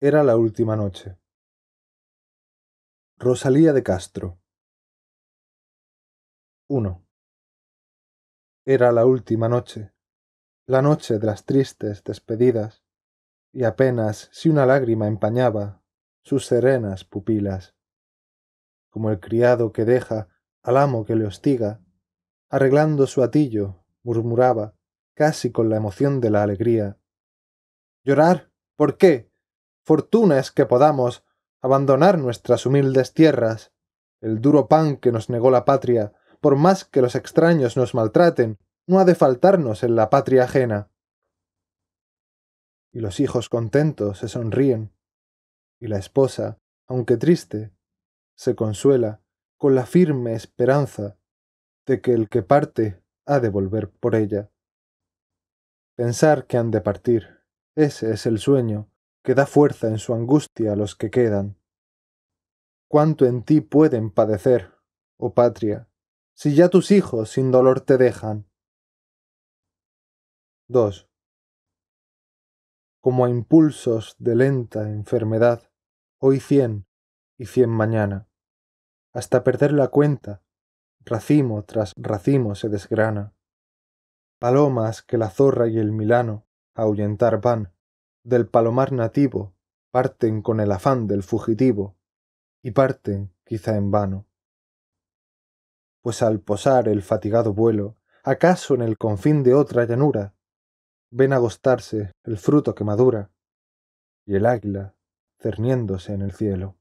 Era la última noche. Rosalía de Castro. 1. Era la última noche, la noche de las tristes despedidas, y apenas si una lágrima empañaba sus serenas pupilas. Como el criado que deja al amo que le hostiga, arreglando su atillo, murmuraba, casi con la emoción de la alegría. Llorar, ¿por qué? fortuna es que podamos abandonar nuestras humildes tierras, el duro pan que nos negó la patria, por más que los extraños nos maltraten, no ha de faltarnos en la patria ajena. Y los hijos contentos se sonríen, y la esposa, aunque triste, se consuela con la firme esperanza de que el que parte ha de volver por ella. Pensar que han de partir, ese es el sueño que da fuerza en su angustia a los que quedan. Cuánto en ti pueden padecer, oh patria, si ya tus hijos sin dolor te dejan. 2. Como a impulsos de lenta enfermedad, hoy cien y cien mañana, hasta perder la cuenta, racimo tras racimo se desgrana. Palomas que la zorra y el milano ahuyentar van, del palomar nativo parten con el afán del fugitivo, y parten quizá en vano. Pues al posar el fatigado vuelo, acaso en el confín de otra llanura, ven agostarse el fruto que madura, y el águila cerniéndose en el cielo.